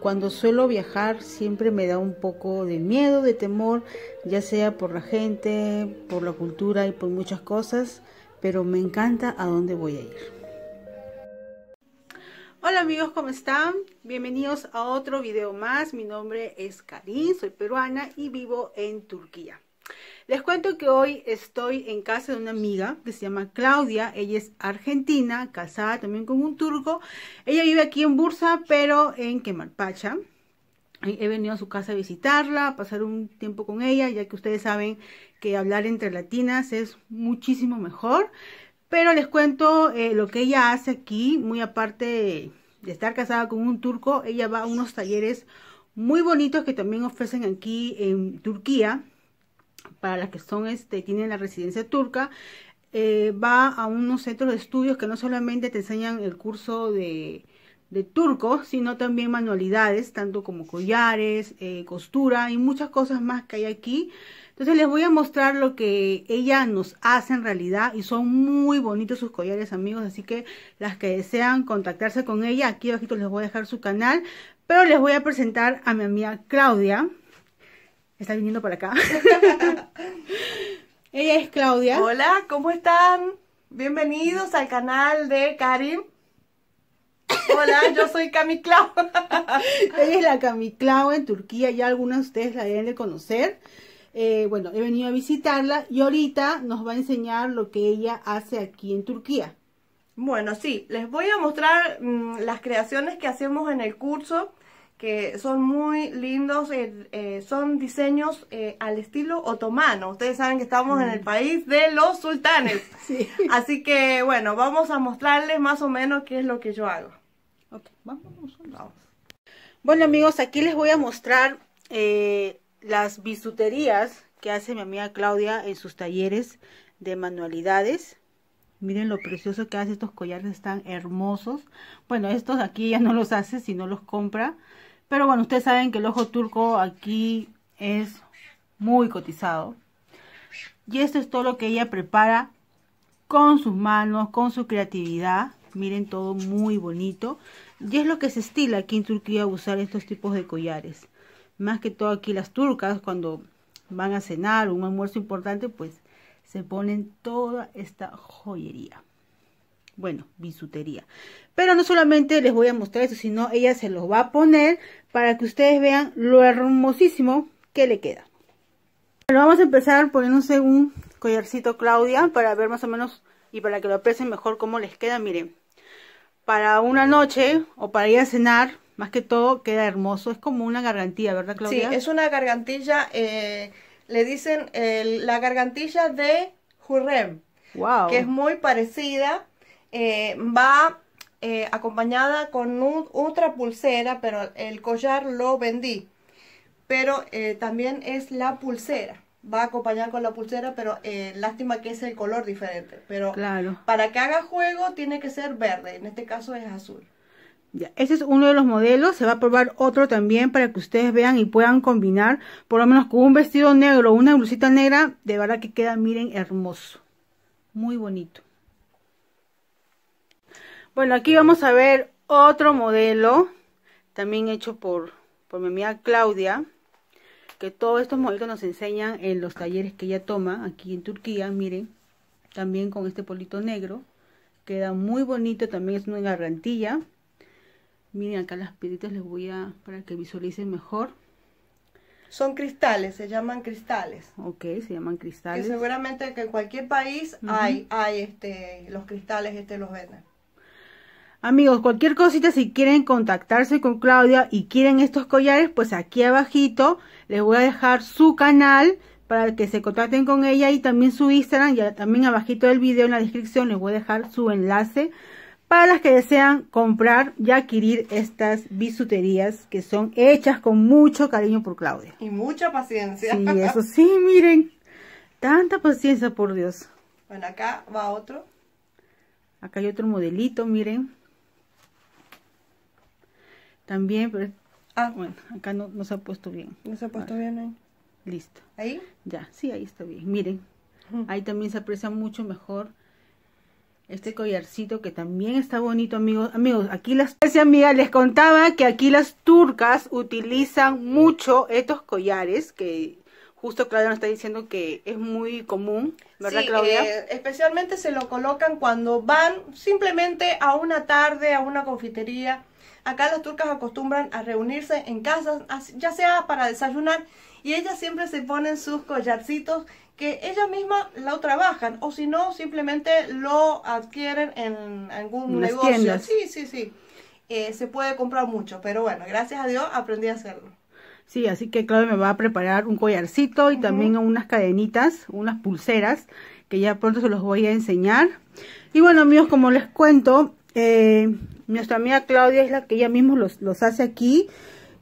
Cuando suelo viajar siempre me da un poco de miedo, de temor, ya sea por la gente, por la cultura y por muchas cosas, pero me encanta a dónde voy a ir. Hola amigos, ¿cómo están? Bienvenidos a otro video más. Mi nombre es Karin, soy peruana y vivo en Turquía. Les cuento que hoy estoy en casa de una amiga que se llama Claudia. Ella es argentina, casada también con un turco. Ella vive aquí en Bursa, pero en Quemalpacha. He venido a su casa a visitarla, a pasar un tiempo con ella, ya que ustedes saben que hablar entre latinas es muchísimo mejor. Pero les cuento eh, lo que ella hace aquí, muy aparte de estar casada con un turco, ella va a unos talleres muy bonitos que también ofrecen aquí en Turquía para las que son, este, tienen la residencia turca, eh, va a unos centros de estudios que no solamente te enseñan el curso de, turco, sino también manualidades, tanto como collares, eh, costura y muchas cosas más que hay aquí. Entonces les voy a mostrar lo que ella nos hace en realidad y son muy bonitos sus collares amigos, así que las que desean contactarse con ella, aquí abajito les voy a dejar su canal, pero les voy a presentar a mi amiga Claudia está viniendo para acá. Ella es Claudia. Hola, ¿cómo están? Bienvenidos al canal de Karim. Hola, yo soy Cami Clau. Ella es la Cami Clau en Turquía, ya algunas de ustedes la deben de conocer. Eh, bueno, he venido a visitarla y ahorita nos va a enseñar lo que ella hace aquí en Turquía. Bueno, sí, les voy a mostrar mm, las creaciones que hacemos en el curso que son muy lindos, eh, eh, son diseños eh, al estilo otomano. Ustedes saben que estamos en el mm. país de los sultanes. Así que bueno, vamos a mostrarles más o menos qué es lo que yo hago. Vamos, Bueno amigos, aquí les voy a mostrar las bisuterías que hace mi amiga Claudia en sus talleres de manualidades. Miren lo precioso que hace estos collares, están hermosos. Bueno, estos aquí ya no los hace, sino los compra. Pero bueno, ustedes saben que el ojo turco aquí es muy cotizado. Y esto es todo lo que ella prepara con sus manos, con su creatividad. Miren todo muy bonito. Y es lo que se estila aquí en Turquía usar estos tipos de collares. Más que todo aquí las turcas cuando van a cenar un almuerzo importante, pues se ponen toda esta joyería bueno, bisutería. Pero no solamente les voy a mostrar eso, sino ella se los va a poner para que ustedes vean lo hermosísimo que le queda. Pero vamos a empezar poniéndose un collarcito Claudia para ver más o menos y para que lo aprecien mejor cómo les queda. Miren, para una noche o para ir a cenar, más que todo queda hermoso. Es como una gargantilla, ¿verdad Claudia? Sí, es una gargantilla, eh, le dicen la gargantilla de Jurem, Wow. Que es muy parecida eh, va eh, acompañada con otra pulsera, pero el collar lo vendí. Pero eh, también es la pulsera. Va acompañada con la pulsera, pero lástima que es el color diferente. Pero claro. para que haga juego tiene que ser verde, en este caso es azul. Ya, ese es uno de los modelos, se va a probar otro también para que ustedes vean y puedan combinar, por lo menos con un vestido negro, una blusita negra, de verdad que queda, miren, hermoso, muy bonito. Bueno, aquí vamos a ver otro modelo, también hecho por, mi amiga Claudia, que todos estos modelos nos enseñan en los talleres que ella toma aquí en Turquía, miren, también con este polito negro, queda muy bonito, también es una gargantilla. Miren acá las piedritas les voy a, para que visualicen mejor. Son cristales, se llaman cristales. Ok, se llaman cristales. Y seguramente que en cualquier país hay, hay este, los cristales, este los venden. Amigos, cualquier cosita, si quieren contactarse con Claudia y quieren estos collares, pues aquí abajito les voy a dejar su canal para que se contacten con ella y también su Instagram. Y también abajito del video en la descripción les voy a dejar su enlace para las que desean comprar y adquirir estas bisuterías que son hechas con mucho cariño por Claudia. Y mucha paciencia. Sí, eso sí, miren. Tanta paciencia, por Dios. Bueno, acá va otro. Acá hay otro modelito, miren. También, pero... Ah, bueno, acá no, se ha puesto bien. No se ha puesto bien ahí. ¿eh? Listo. ¿Ahí? Ya, sí, ahí está bien. Miren, ahí también se aprecia mucho mejor este collarcito que también está bonito, amigos. Amigos, aquí las... Esa amiga les contaba que aquí las turcas utilizan mucho estos collares que justo Claudia nos está diciendo que es muy común, ¿verdad Claudia? Eh, especialmente se lo colocan cuando van simplemente a una tarde a una confitería Acá las turcas acostumbran a reunirse en casas, ya sea para desayunar, y ellas siempre se ponen sus collarcitos que ellas mismas lo trabajan, o si no, simplemente lo adquieren en algún negocio. Tiendas. Sí, sí, sí. Eh, se puede comprar mucho, pero bueno, gracias a Dios aprendí a hacerlo. Sí, así que Claudia me va a preparar un collarcito y también unas cadenitas, unas pulseras, que ya pronto se los voy a enseñar. Y bueno, amigos, como les cuento, eh, nuestra amiga Claudia es la que ella mismo los, los hace aquí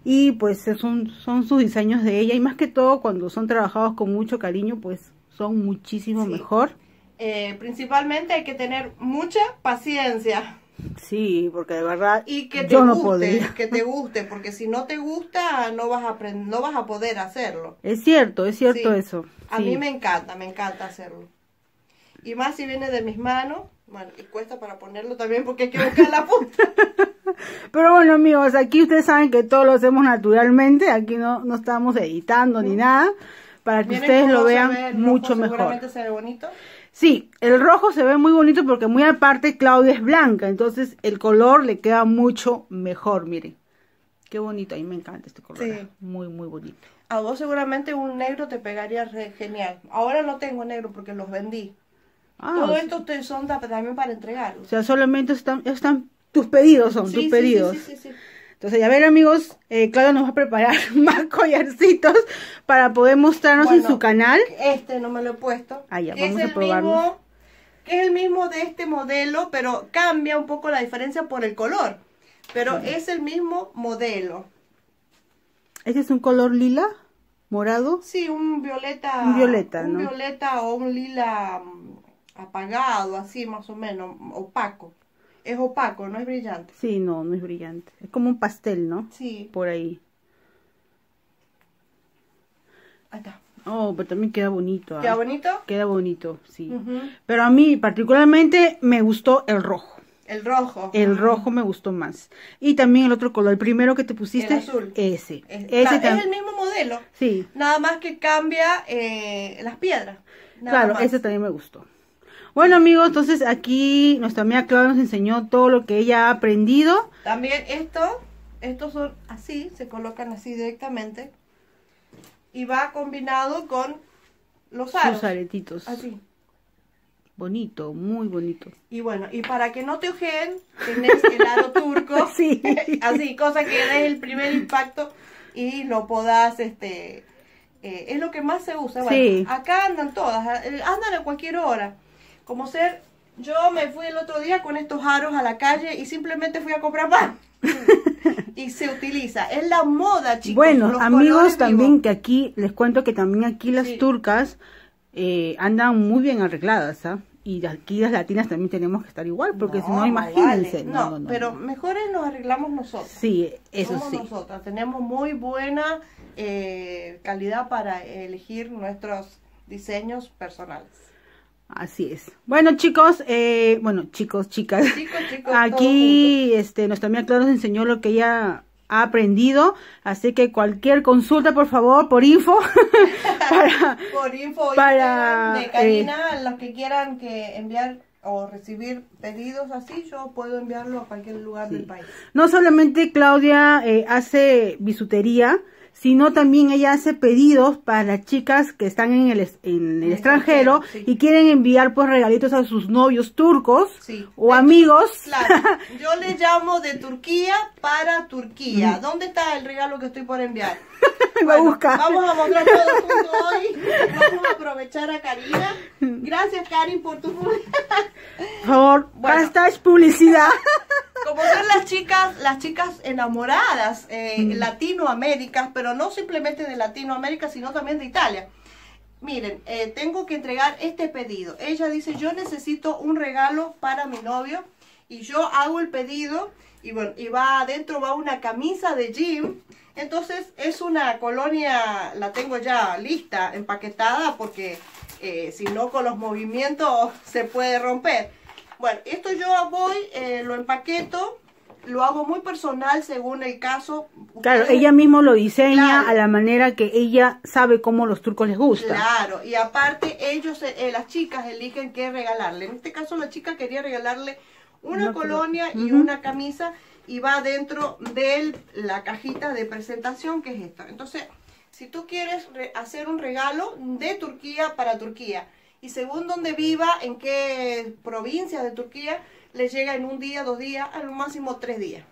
y pues son, son sus diseños de ella y más que todo cuando son trabajados con mucho cariño pues son muchísimo mejor. Eh, principalmente hay que tener mucha paciencia. Sí, porque de verdad y que te yo guste, no que te guste, porque si no te gusta no vas a no vas a poder hacerlo. Es cierto, es cierto eso. A mí me encanta, me encanta hacerlo. Y más si viene de mis manos, bueno, y cuesta para ponerlo también porque hay que buscar la punta. Pero bueno, amigos, aquí ustedes saben que todo lo hacemos naturalmente. Aquí no, no estamos editando ni mm. nada. Para que ustedes lo vean mucho mejor. se ve bonito. Sí, el rojo se ve muy bonito porque muy aparte Claudia es blanca, entonces el color le queda mucho mejor, miren. Qué bonito, a me encanta este color. Muy, muy bonito. A vos seguramente un negro te pegaría genial. Ahora no tengo negro porque los vendí. Ah, Todo esto son también para entregar. O sea, solamente están, están tus pedidos son, tus sí, pedidos. Sí, Entonces, ya ver amigos, eh, Claudia nos va a preparar más collarcitos para poder mostrarnos en su canal. Este no me lo he puesto. Ah, ya, vamos a probarlo. Que es el mismo de este modelo, pero cambia un poco la diferencia por el color. Pero es el mismo modelo. ¿Este es un color lila? ¿Morado? Sí, un violeta. Un violeta, un violeta o un lila mm, apagado, así más o menos, opaco. Es opaco, no es brillante. Sí, no, no es brillante. Es como un pastel, ¿no? Sí. Por ahí. está. Oh, pero también queda bonito. ¿Queda ah. bonito? Queda bonito, sí. Pero a mí particularmente me gustó el rojo. El rojo. El rojo me gustó más. Y también el otro color, el primero que te pusiste. El azul. Ese. Es, ese es el mismo modelo. Sí. Nada más que cambia eh, las piedras. claro, ese también me gustó. Bueno, amigos, entonces aquí nuestra amiga Claudia nos enseñó todo lo que ella ha aprendido. También esto, estos son así, se colocan así directamente. Y va combinado con los aros. Sus aretitos. Así. Bonito, muy bonito. Y bueno, y para que no te ojeen, tenés el lado turco. sí. así, cosa que es el primer impacto y lo podás, este... Eh, es lo que más se usa. sí. Acá andan todas, eh, andan a cualquier hora como ser, yo me fui el otro día con estos aros a la calle y simplemente fui a comprar pan. y se utiliza. Es la moda, chicos. Bueno, amigos, también que aquí, les cuento que también aquí las turcas eh, andan muy bien arregladas, ¿ah? Y aquí las latinas también tenemos que estar igual, porque si no, imagínense. No, pero mejores nos arreglamos nosotros. Sí, eso sí. Nosotras. Tenemos muy buena eh, calidad para elegir nuestros diseños personales. Así es. Bueno, chicos, eh, bueno, chicos, chicas. Aquí este, nuestra amiga Clara nos enseñó lo que ella ha aprendido, así que cualquier consulta, por favor, por info. por info, para, de eh, Karina, los que quieran que enviar o recibir pedidos así, yo puedo enviarlo a cualquier lugar del país. No solamente Claudia eh, hace bisutería, sino también ella hace pedidos para chicas que están en el, en el extranjero y quieren enviar pues regalitos a sus novios turcos o amigos. yo le llamo de Turquía para Turquía. ¿Dónde está el regalo que estoy por enviar? Bueno, a Vamos a mostrar todo hoy. Vamos a aprovechar a Karina. Gracias, Karin, por tu publicidad. Por bueno. publicidad. Como son las chicas, las chicas enamoradas eh, mm. latinoaméricas, pero no simplemente de Latinoamérica, sino también de Italia. Miren, eh, tengo que entregar este pedido. Ella dice, yo necesito un regalo para mi novio y yo hago el pedido y bueno, y va adentro, va una camisa de gym. Entonces es una colonia, la tengo ya lista, empaquetada, porque eh, si no con los movimientos se puede romper. Bueno, esto yo voy, eh, lo empaqueto, lo hago muy personal según el caso. Claro, ella mismo lo diseña a la manera que ella sabe cómo los turcos les gusta. Claro, y aparte ellos, eh, las chicas eligen qué regalarle. En este caso la chica quería regalarle una colonia y una camisa y va dentro de la cajita de presentación que es esta. Entonces, si tú quieres hacer un regalo de Turquía para Turquía y según donde viva, en qué provincia de Turquía, le llega en un día, dos días, a lo máximo tres días.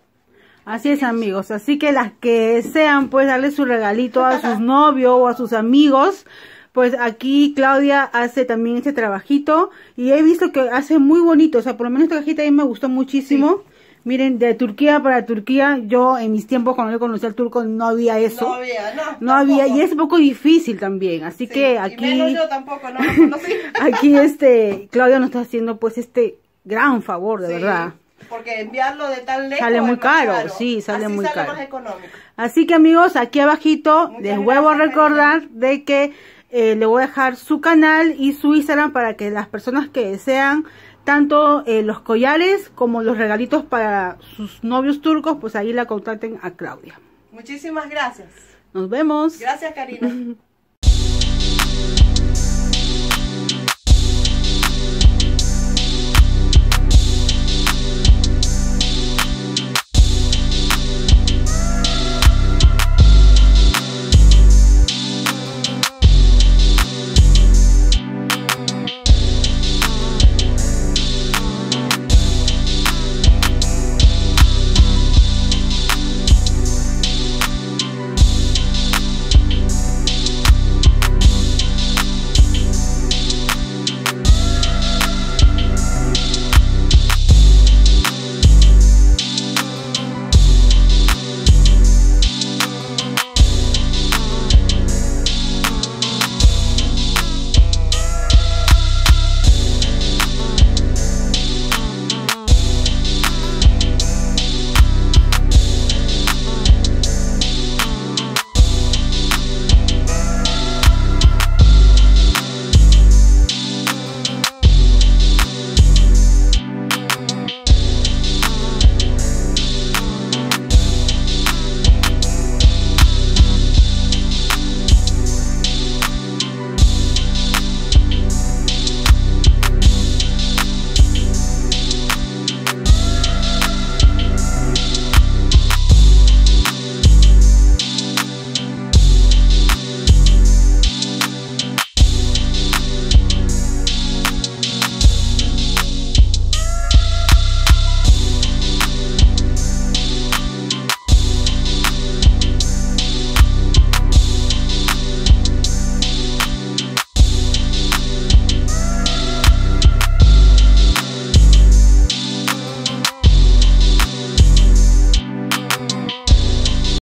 Así es, amigos. Así que las que sean, pues, darle su regalito a sus novios o a sus amigos, pues aquí Claudia hace también este trabajito y he visto que hace muy bonito, o sea, por lo menos esta cajita a mí me gustó muchísimo. Miren, de Turquía para Turquía, yo en mis tiempos cuando yo conocí al turco no había eso. No había, no. No había, y es un poco difícil también, así que aquí... Y menos yo tampoco, no conocí. aquí este, Claudia nos está haciendo pues este gran favor, de verdad porque enviarlo de tan lejos sale muy caro, sí, sale muy sale caro. económico. Así que amigos, aquí abajito les vuelvo a recordar de que eh, le voy a dejar su canal y su Instagram para que las personas que desean tanto eh, los collares como los regalitos para sus novios turcos, pues ahí la contacten a Claudia. Muchísimas gracias. Nos vemos. Gracias, Karina.